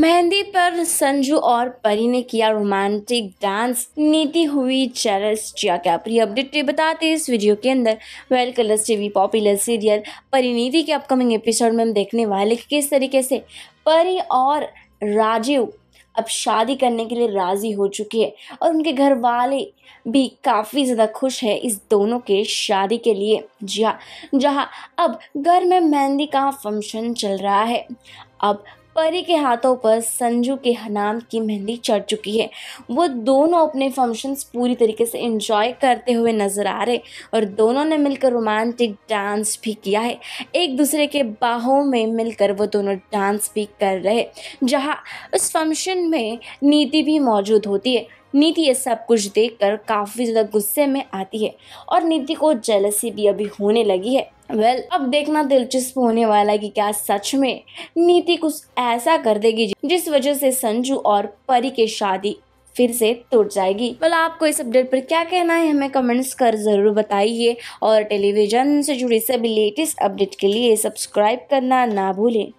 मेहंदी पर संजू और परी ने किया रोमांटिक डांस नीति हुई चरस जिया कैपरी अपडेट बताते इस वीडियो के अंदर well Colors TV popular serial Parineeti के अपकमिंग एपिसोड में हम देखने वाले कि किस तरीके से परी और राजीव अब शादी करने के लिए राज़ी हो चुकी है और उनके घर वाले भी काफ़ी ज़्यादा खुश है इस दोनों के शादी के लिए जी जहाँ अब घर में मेहंदी का फंक्शन चल रहा है अब परी के हाथों पर संजू के नाम की मेहंदी चढ़ चुकी है वो दोनों अपने फंक्शंस पूरी तरीके से इंजॉय करते हुए नज़र आ रहे और दोनों ने मिलकर रोमांटिक डांस भी किया है एक दूसरे के बाहों में मिलकर वो दोनों डांस भी कर रहे जहाँ उस फंक्शन में नीति भी मौजूद होती है नीति ये सब कुछ देखकर काफ़ी ज़्यादा गुस्से में आती है और नीति को जलसी भी अभी होने लगी है वेल well, अब देखना दिलचस्प होने वाला है कि क्या सच में नीति कुछ ऐसा कर देगी जिस वजह से संजू और परी की शादी फिर से टूट जाएगी बल आपको इस अपडेट पर क्या कहना है हमें कमेंट्स कर जरूर बताइए और टेलीविजन से जुड़ी सभी लेटेस्ट अपडेट के लिए सब्सक्राइब करना ना भूलें